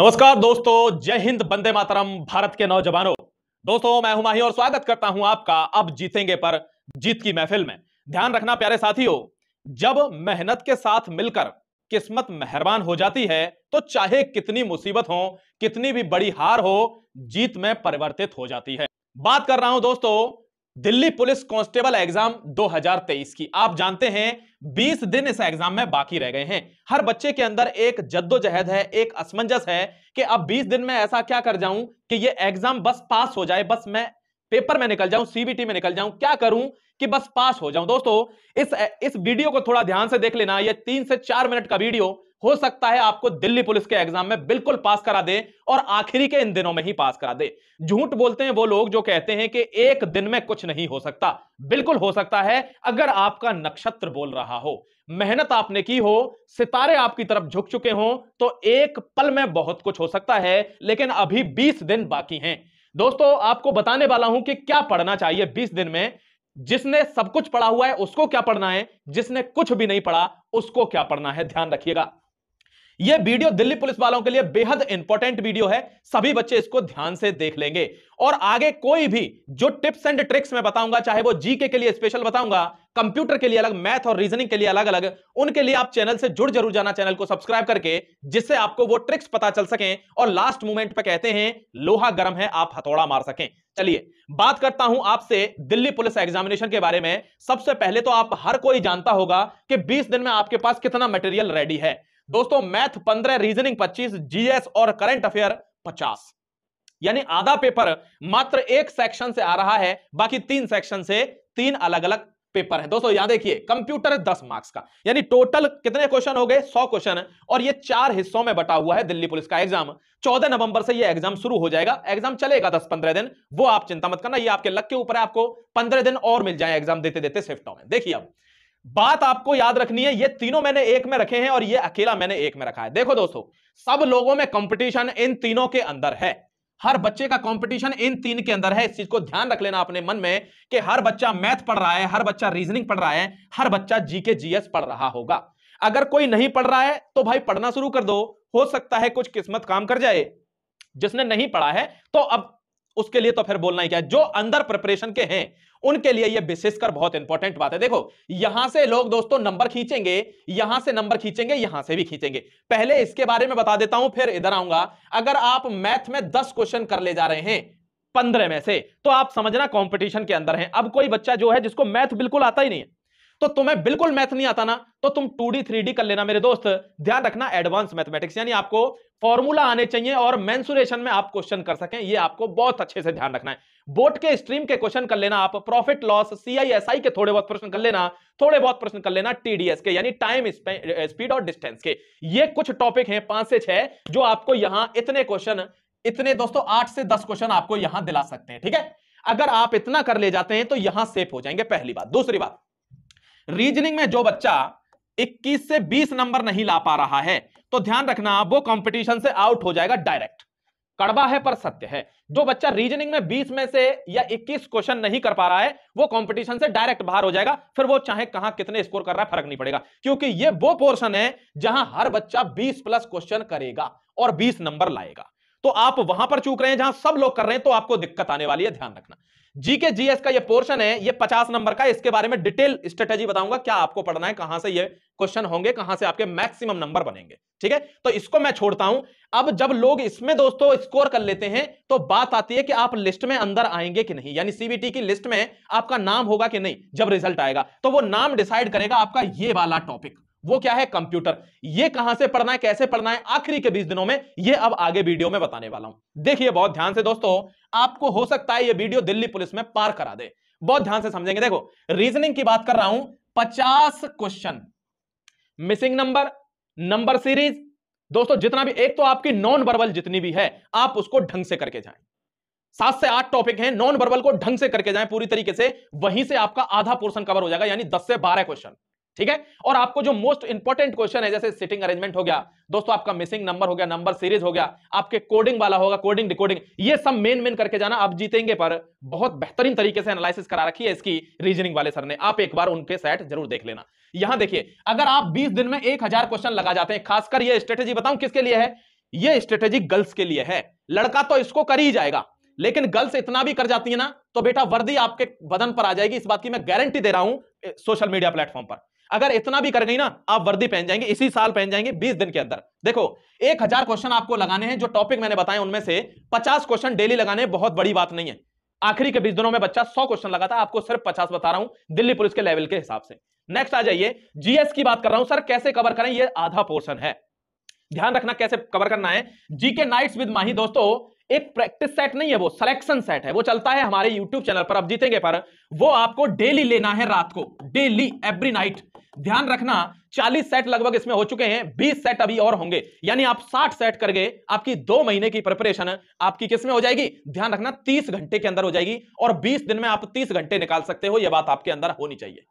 नमस्कार दोस्तों जय हिंद बंदे मातरम भारत के नौजवानों दोस्तों मैं माही और स्वागत करता हूं आपका अब जीतेंगे पर जीत की महफिल में ध्यान रखना प्यारे साथियों जब मेहनत के साथ मिलकर किस्मत मेहरबान हो जाती है तो चाहे कितनी मुसीबत हो कितनी भी बड़ी हार हो जीत में परिवर्तित हो जाती है बात कर रहा हूं दोस्तों दिल्ली पुलिस कांस्टेबल एग्जाम 2023 की आप जानते हैं 20 दिन इस एग्जाम में बाकी रह गए हैं हर बच्चे के अंदर एक जद्दोजहद है एक असमंजस है कि अब 20 दिन में ऐसा क्या कर जाऊं कि ये एग्जाम बस पास हो जाए बस मैं पेपर में निकल जाऊं सीबीटी में निकल जाऊं क्या करूं कि बस पास हो जाऊं दोस्तों इस इस वीडियो को थोड़ा ध्यान से देख लेना यह तीन से चार मिनट का वीडियो हो सकता है आपको दिल्ली पुलिस के एग्जाम में बिल्कुल पास करा दे और आखिरी के इन दिनों में ही पास करा दे झूठ बोलते हैं वो लोग जो कहते हैं कि एक दिन में कुछ नहीं हो सकता बिल्कुल हो सकता है अगर आपका नक्षत्र बोल रहा हो मेहनत आपने की हो सितारे आपकी तरफ झुक चुके हों तो एक पल में बहुत कुछ हो सकता है लेकिन अभी बीस दिन बाकी हैं दोस्तों आपको बताने वाला हूं कि क्या पढ़ना चाहिए बीस दिन में जिसने सब कुछ पढ़ा हुआ है उसको क्या पढ़ना है जिसने कुछ भी नहीं पढ़ा उसको क्या पढ़ना है ध्यान रखिएगा यह वीडियो दिल्ली पुलिस वालों के लिए बेहद इंपॉर्टेंट वीडियो है सभी बच्चे इसको ध्यान से देख लेंगे और आगे कोई भी जो टिप्स एंड ट्रिक्स मैं बताऊंगा चाहे वो जीके के लिए स्पेशल बताऊंगा कंप्यूटर के लिए अलग मैथ और रीजनिंग के लिए अलग अलग उनके लिए आप चैनल से जुड़ जरूर जाना चैनल को सब्सक्राइब करके जिससे आपको वो ट्रिक्स पता चल सके और लास्ट मोमेंट पर कहते हैं लोहा गर्म है आप हथौड़ा मार सकें चलिए बात करता हूं आपसे दिल्ली पुलिस एग्जामिनेशन के बारे में सबसे पहले तो आप हर कोई जानता होगा कि 20 दिन में आपके पास कितना मटेरियल रेडी है दोस्तों मैथ पंद्रह रीजनिंग पच्चीस जीएस और करंट अफेयर पचास यानी आधा पेपर मात्र एक सेक्शन से आ रहा है बाकी तीन सेक्शन से तीन अलग अलग पेपर है दोस्तों यहां देखिए कंप्यूटर दस मार्क्स का यानी टोटल कितने क्वेश्चन हो गए सौ क्वेश्चन और ये चार हिस्सों में बटा हुआ है दिल्ली पुलिस का एग्जाम चौदह नवंबर से ये एग्जाम शुरू हो जाएगा एग्जाम चलेगा दस पंद्रह दिन वो आप चिंता मत करना ये आपके लक के ऊपर आपको पंद्रह दिन और मिल जाए एग्जाम देते देते शिफ्टों में देखिए अब बात आपको याद रखनी है ये तीनों मैंने एक में रखे हैं और ये अकेला मैंने एक में रखा है देखो दोस्तों सब लोगों में कंपटीशन इन तीनों के अंदर है हर बच्चे का कंपटीशन इन तीन के अंदर है इस चीज को ध्यान रख लेना अपने मन में कि हर बच्चा मैथ पढ़ रहा है हर बच्चा रीजनिंग पढ़ रहा है हर बच्चा जीके जीएस पढ़ रहा होगा अगर कोई नहीं पढ़ रहा है तो भाई पढ़ना शुरू कर दो हो सकता है कुछ किस्मत काम कर जाए जिसने नहीं पढ़ा है तो अब उसके लिए तो फिर बोलना ही क्या जो अंदर प्रिपरेशन के हैं उनके लिए ये विशेषकर बहुत इंपॉर्टेंट बात है देखो यहां से लोग दोस्तों नंबर खींचेंगे यहां से नंबर खींचेंगे यहां से भी खींचेंगे पहले इसके बारे में बता देता हूं फिर इधर आऊंगा अगर आप मैथ में दस क्वेश्चन कर ले जा रहे हैं पंद्रह में से तो आप समझना कॉम्पिटिशन के अंदर है अब कोई बच्चा जो है जिसको मैथ बिल्कुल आता ही नहीं है तो तुम्हें बिल्कुल मैथ नहीं आता ना तो तुम टू डी थ्री डी कर लेना मेरे दोस्त ध्यान रखना एडवांस मैथमेटिक्स यानी आपको फॉर्मूला आने चाहिए और मैंसुरेशन में आप क्वेश्चन कर सकें ये आपको बहुत अच्छे से ध्यान रखना है बोर्ड के स्ट्रीम के क्वेश्चन कर लेना आप प्रॉफिट लॉस सीआईएसआई के थोड़े बहुत प्रश्न कर लेना थोड़े बहुत प्रश्न कर लेना टीडीएस के यानी टाइम स्पीड और डिस्टेंस के ये कुछ टॉपिक हैं पांच से छह जो आपको यहां इतने क्वेश्चन इतने दोस्तों आठ से दस क्वेश्चन आपको यहां दिला सकते हैं ठीक है अगर आप इतना कर ले जाते हैं तो यहां सेफ हो जाएंगे पहली बात दूसरी बात रीजनिंग में जो बच्चा 21 से 20 नंबर नहीं ला पा रहा है तो ध्यान रखना वो कंपटीशन से आउट हो जाएगा डायरेक्ट कड़वा है पर सत्य है जो बच्चा रीजनिंग में 20 में से या 21 क्वेश्चन नहीं कर पा रहा है वो कंपटीशन से डायरेक्ट बाहर हो जाएगा फिर वो चाहे कहां कितने स्कोर कर रहा है फर्क नहीं पड़ेगा क्योंकि ये वो पोर्शन है जहां हर बच्चा 20 प्लस क्वेश्चन करेगा और 20 नंबर लाएगा तो आप वहां पर चूक रहे हैं जहां सब लोग कर रहे हैं तो आपको दिक्कत आने वाली है ध्यान रखना जीके जीएस का ये पोर्शन है ये 50 नंबर का इसके बारे में डिटेल स्ट्रेटेजी बताऊंगा क्या आपको पढ़ना है कहां से ये क्वेश्चन होंगे कहां से आपके मैक्सिमम नंबर बनेंगे ठीक है तो इसको मैं छोड़ता हूं अब जब लोग इसमें दोस्तों स्कोर कर लेते हैं तो बात आती है कि आप लिस्ट में अंदर आएंगे कि नहीं यानी सीबीटी की लिस्ट में आपका नाम होगा कि नहीं जब रिजल्ट आएगा तो वो नाम डिसाइड करेगा आपका ये वाला टॉपिक वो क्या है कंप्यूटर ये कहां से पढ़ना है कैसे पढ़ना है आखिरी के बीस दिनों में ये अब आगे वीडियो में बताने वाला हूं देखिए बहुत ध्यान से दोस्तों आपको हो सकता है ये वीडियो दिल्ली पुलिस में पार करा दे बहुत ध्यान से समझेंगे देखो रीजनिंग की बात कर रहा हूं पचास question missing number number series दोस्तों जितना भी एक तो आपकी नॉन वर्बल जितनी भी है आप उसको ढंग से करके जाए सात से आठ टॉपिक हैं नॉन वर्बल को ढंग से करके जाएं पूरी तरीके से वहीं से आपका आधा पोर्शन कवर हो जाएगा यानी दस से बारह क्वेश्चन ठीक है और आपको जो मोस्ट इंपॉर्टेंट क्वेश्चन है जैसे सिटिंग अरेंजमेंट हो गया दोस्तों आपका मिसिंग नंबर हो गया नंबर सीरीज हो गया आपके कोडिंग वाला होगा कोडिंग डिकोडिंग ये सब मेन मेन करके जाना आप जीतेंगे पर बहुत बेहतरीन तरीके से एनालिसिस करा रखी है इसकी रीजनिंग वाले सर ने आप एक बार उनके सेट जरूर देख लेना यहां देखिए अगर आप बीस दिन में एक क्वेश्चन लगा जाते हैं खासकर यह स्ट्रेटेजी बताऊं किसके लिए है यह स्ट्रेटेजी गर्ल्स के लिए है लड़का तो इसको कर ही जाएगा लेकिन गर्ल्स इतना भी कर जाती है ना तो बेटा वर्दी आपके बदन पर आ जाएगी इस बात की मैं गारंटी दे रहा हूं सोशल मीडिया प्लेटफॉर्म पर अगर इतना भी कर गई ना आप वर्दी पहन जाएंगे इसी साल पहन जाएंगे बीस दिन के अंदर देखो एक हजार क्वेश्चन आपको लगाने हैं जो टॉपिक मैंने बताया उनमें से पचास क्वेश्चन डेली लगाने बहुत बड़ी बात नहीं है आखिरी के बीस दिनों में बच्चा सौ क्वेश्चन लगा था आपको सिर्फ पचास बता रहा हूं दिल्ली पुलिस के लेवल के हिसाब से नेक्स्ट आ जाइए जीएस की बात कर रहा हूं सर कैसे कवर करें यह आधा पोर्सन है ध्यान रखना कैसे कवर करना है जीके नाइट्स विद माही दोस्तों एक प्रैक्टिस सेट नहीं है वो सिलेक्शन सेट है वो चलता है हमारे यूट्यूब चैनल पर आप जीतेंगे पर वो आपको डेली लेना है रात को डेली एवरी नाइट ध्यान रखना 40 सेट लगभग इसमें हो चुके हैं 20 सेट अभी और होंगे यानी आप 60 सेट कर गए आपकी दो महीने की प्रिपरेशन आपकी किसमें हो जाएगी ध्यान रखना 30 घंटे के अंदर हो जाएगी और 20 दिन में आप 30 घंटे निकाल सकते हो यह बात आपके अंदर होनी चाहिए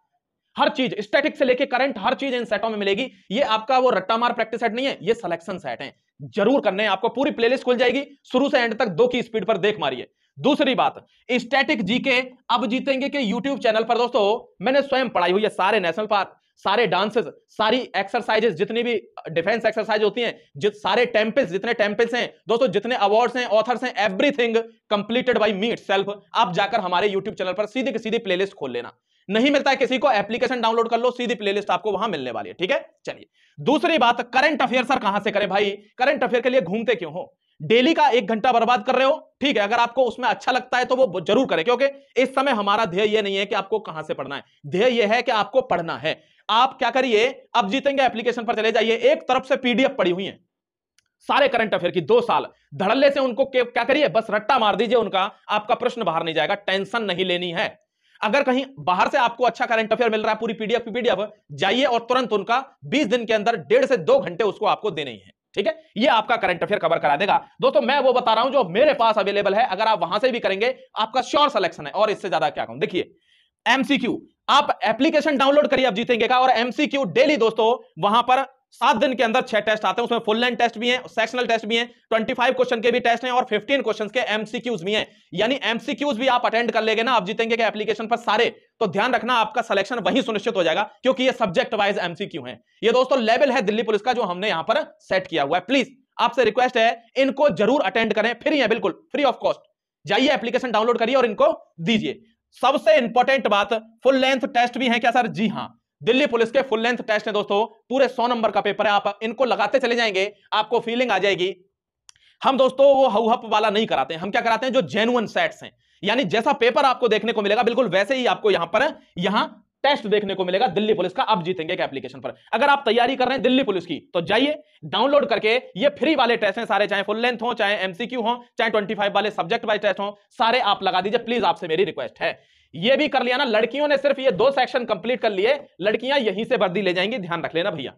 हर चीज स्टैटिक से लेके करंट हर चीज इन सेटों में मिलेगी ये आपका वो रट्टा मार प्रैक्टिस सेट नहीं है ये सिलेक्शन सेट है जरूर करने हैं आपको पूरी प्लेलिस्ट खुल जाएगी शुरू से एंड तक दो की स्पीड पर देख मारिए दूसरी बात स्टैटिक जीके अब जीतेंगे कि यूट्यूब चैनल पर दोस्तों मैंने स्वयं पढ़ाई हुई है सारे नेशनल पार्क सारे डांसेस सारी एक्सरसाइजेस जितनी भी डिफेंस एक्सरसाइज होती हैं जित सारे टेम्पल्स जितने टेम्पल्स हैं दोस्तों जितने अवार्ड्स हैं ऑथर्स हैं everything completed by me self आप जाकर हमारे यूट्यूब चैनल पर सीधे की सीधी प्लेलिस्ट खोल लेना नहीं मिलता है किसी को एप्लीकेशन डाउनलोड कर लो सीधी प्लेलिस्ट आपको वहां मिलने वाली है ठीक है चलिए दूसरी बात करंट अफेयर सर कहां से करें भाई करंट अफेयर के लिए घूमते क्यों हो डेली का एक घंटा बर्बाद कर रहे हो ठीक है अगर आपको उसमें अच्छा लगता है तो वो जरूर करें क्योंकि इस समय हमारा ध्येय यह नहीं है कि आपको कहां से पढ़ना है ध्येय यह है कि आपको पढ़ना है आप क्या करिए अब जीतेंगे एप्लीकेशन पर चले जाइए एक तरफ से पीडीएफ पड़ी हुई है सारे करंट अफेयर की दो साल धड़ल्ले से उनको क्या करिए बस रट्टा मार दीजिए उनका आपका प्रश्न बाहर नहीं जाएगा टेंशन नहीं लेनी है अगर कहीं बाहर से आपको अच्छा करंट अफेयर मिल रहा है पूरी पीडीएफ पीडीएफ जाइए और तुरंत उनका 20 दिन के अंदर डेढ़ से दो घंटे उसको आपको देने ही है ठीक है ये आपका करंट अफेयर कवर करा देगा दोस्तों मैं वो बता रहा हूं जो मेरे पास अवेलेबल है अगर आप वहां से भी करेंगे आपका श्योर सिलेक्शन है और इससे ज्यादा क्या कहूं देखिए एमसीक्यू आप एप्लीकेशन डाउनलोड करिए आप जीतेंगे का और एमसीक्यू डेली दोस्तों वहां पर सात दिन के अंदर छह टेस्ट आते हैं उसमें फुल लेंथ टेस्ट भी है सेक्शनल टेस्ट भी है फाइव क्वेश्चन के भी टेस्ट हैं और फिफ्टीन क्वेश्चन के एमसीक्यूज भी हैं यानी एमसीक्यूज भी आप अटेंड कर लेंगे ना आप जीतेंगे कि एप्लीकेशन पर सारे तो ध्यान रखना आपका सिलेक्शन वही सुनिश्चित हो जाएगा क्योंकि ये सब्जेक्ट वाइज एमसीक्यू है ये दोस्तों लेवल है दिल्ली पुलिस का जो हमने यहां पर सेट किया हुआ है प्लीज आपसे रिक्वेस्ट है इनको जरूर अटेंड करें फिर है बिल्कुल फ्री ऑफ कॉस्ट जाइए एप्लीकेशन डाउनलोड करिए और इनको दीजिए सबसे इंपॉर्टेंट बात फुल लेंथ टेस्ट भी है क्या सर जी हाँ दिल्ली पुलिस के फुल लेंथ टेस्ट है दोस्तों पूरे सौ नंबर का पेपर है आप इनको लगाते चले जाएंगे आपको फीलिंग आ जाएगी हम दोस्तों वो हप वाला नहीं कराते हैं हम क्या कराते हैं जो जेनुअन सेट्स हैं यानी जैसा पेपर आपको देखने को मिलेगा बिल्कुल वैसे ही आपको यहां पर यहां टेस्ट देखने को मिलेगा दिल्ली पुलिस का अब जीतेंगे के एप्लीकेशन पर अगर आप तैयारी कर रहे हैं दिल्ली पुलिस की तो जाइए डाउनलोड करके ये फ्री वाले टेस्ट हैं सारे चाहे फुल लेंथ हो चाहे एमसीक्यू हो चाहे 25 वाले सब्जेक्ट वाइज टेस्ट हो सारे आप लगा दीजिए प्लीज आपसे मेरी रिक्वेस्ट है ये भी कर लिया ना लड़कियों ने सिर्फ ये दो सेक्शन कंप्लीट कर लिए लड़कियां यहीं से वर्दी ले जाएंगी ध्यान रख लेना भैया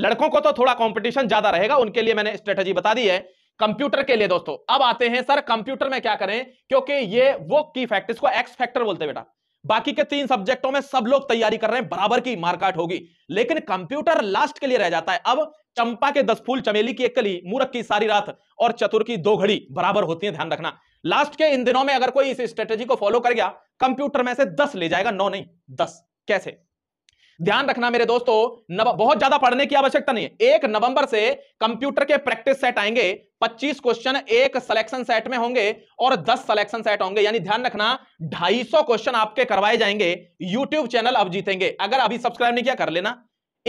लड़कों को तो थोड़ा कंपटीशन ज्यादा रहेगा उनके लिए मैंने स्ट्रेटजी बता दी है कंप्यूटर के लिए दोस्तों अब आते हैं सर कंप्यूटर में क्या करें क्योंकि ये वो की फैक्ट इसको एक्स फैक्टर बोलते बेटा बाकी के तीन सब्जेक्टों में सब लोग तैयारी कर रहे हैं बराबर की मारकाट होगी लेकिन कंप्यूटर लास्ट के लिए रह जाता है अब चंपा के दस फूल चमेली की एक कली मूर्ख की सारी रात और चतुर की दो घड़ी बराबर होती है ध्यान रखना लास्ट के इन दिनों में अगर कोई इस स्ट्रेटेजी को फॉलो कर गया कंप्यूटर में से दस ले जाएगा नौ नहीं दस कैसे ध्यान रखना मेरे दोस्तों नव... बहुत ज्यादा पढ़ने की आवश्यकता नहीं है एक नवंबर से कंप्यूटर के प्रैक्टिस सेट आएंगे 25 क्वेश्चन एक सिलेक्शन सेट में होंगे और 10 सिलेक्शन सेट होंगे यानी ध्यान रखना 250 क्वेश्चन आपके करवाए जाएंगे यूट्यूब चैनल अब जीतेंगे अगर अभी सब्सक्राइब नहीं किया कर लेना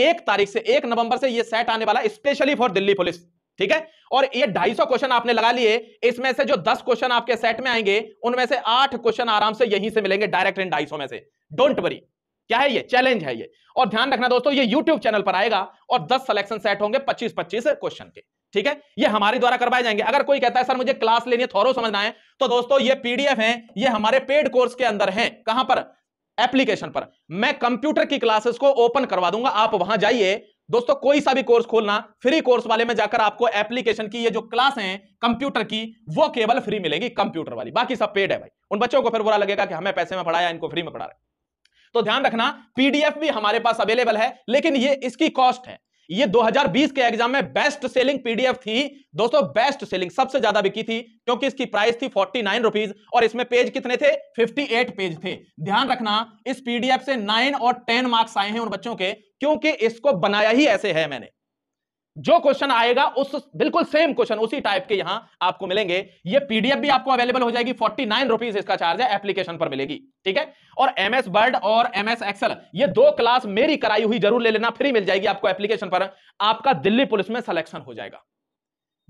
एक तारीख से एक नवंबर से यह सेट आने वाला स्पेशली फॉर दिल्ली पुलिस ठीक है और ये 250 क्वेश्चन आपने लगा लिए इसमें से जो 10 क्वेश्चन आपके सेट में आएंगे उनमें से 8 क्वेश्चन आराम से यहीं से मिलेंगे डायरेक्ट इन 250 में से डोंट वरी क्या है ये चैलेंज है ये और ध्यान रखना दोस्तों ये YouTube चैनल पर आएगा और 10 सिलेक्शन सेट होंगे 25 25 क्वेश्चन के ठीक है ये हमारे द्वारा करवाए जाएंगे अगर कोई कहता है सर मुझे क्लास लेनी है थोरो समझना है तो दोस्तों ये पीडीएफ है ये हमारे पेड कोर्स के अंदर है कहां पर एप्लीकेशन पर मैं कंप्यूटर की क्लासेस को ओपन करवा दूंगा आप वहां जाइए दोस्तों कोई सा भी कोर्स खोलना फ्री कोर्स वाले में जाकर आपको एप्लीकेशन की ये जो क्लास है कंप्यूटर की वो केवल फ्री मिलेगी कंप्यूटर वाली बाकी सब पेड है भाई उन बच्चों को फिर बुरा लगेगा कि हमें पैसे में पढ़ाया इनको फ्री में पढ़ा रहे तो ध्यान रखना पीडीएफ भी हमारे पास अवेलेबल है लेकिन ये इसकी कॉस्ट है ये 2020 के एग्जाम में बेस्ट सेलिंग पीडीएफ थी दोस्तों बेस्ट सेलिंग सबसे ज्यादा बिकी थी क्योंकि इसकी प्राइस थी फोर्टी नाइन रुपीज और इसमें पेज कितने थे 58 पेज थे ध्यान रखना इस पीडीएफ से नाइन और टेन मार्क्स आए हैं उन बच्चों के क्योंकि इसको बनाया ही ऐसे है मैंने जो क्वेश्चन आएगा उस बिल्कुल सेम क्वेश्चन उसी टाइप के यहां आपको मिलेंगे ये पीडीएफ भी आपको अवेलेबल हो जाएगी फोर्टी नाइन रुपीज इसका चार्ज है एप्लीकेशन पर मिलेगी ठीक है और एमएस वर्ड और एमएस एक्सेल ये दो क्लास मेरी कराई हुई जरूर ले लेना फ्री मिल जाएगी आपको एप्लीकेशन पर आपका दिल्ली पुलिस में सिलेक्शन हो जाएगा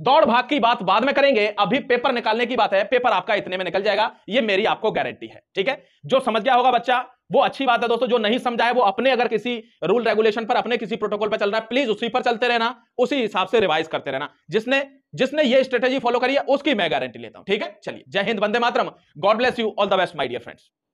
दौड़ भाग की बात बाद में करेंगे अभी पेपर निकालने की बात है पेपर आपका इतने में निकल जाएगा ये मेरी आपको गारंटी है ठीक है जो समझ गया होगा बच्चा वो अच्छी बात है दोस्तों जो नहीं समझा है वो अपने अगर किसी रूल रेगुलेशन पर अपने किसी प्रोटोकॉल पर चल रहा है प्लीज उसी पर चलते रहना उसी हिसाब से रिवाइज करते रहना जिसने जिसने ये स्ट्रेटेजी फॉलो करी है उसकी मैं गारंटी लेता हूं ठीक है चलिए जय हिंद वंदे मातरम God bless you all the best my dear friends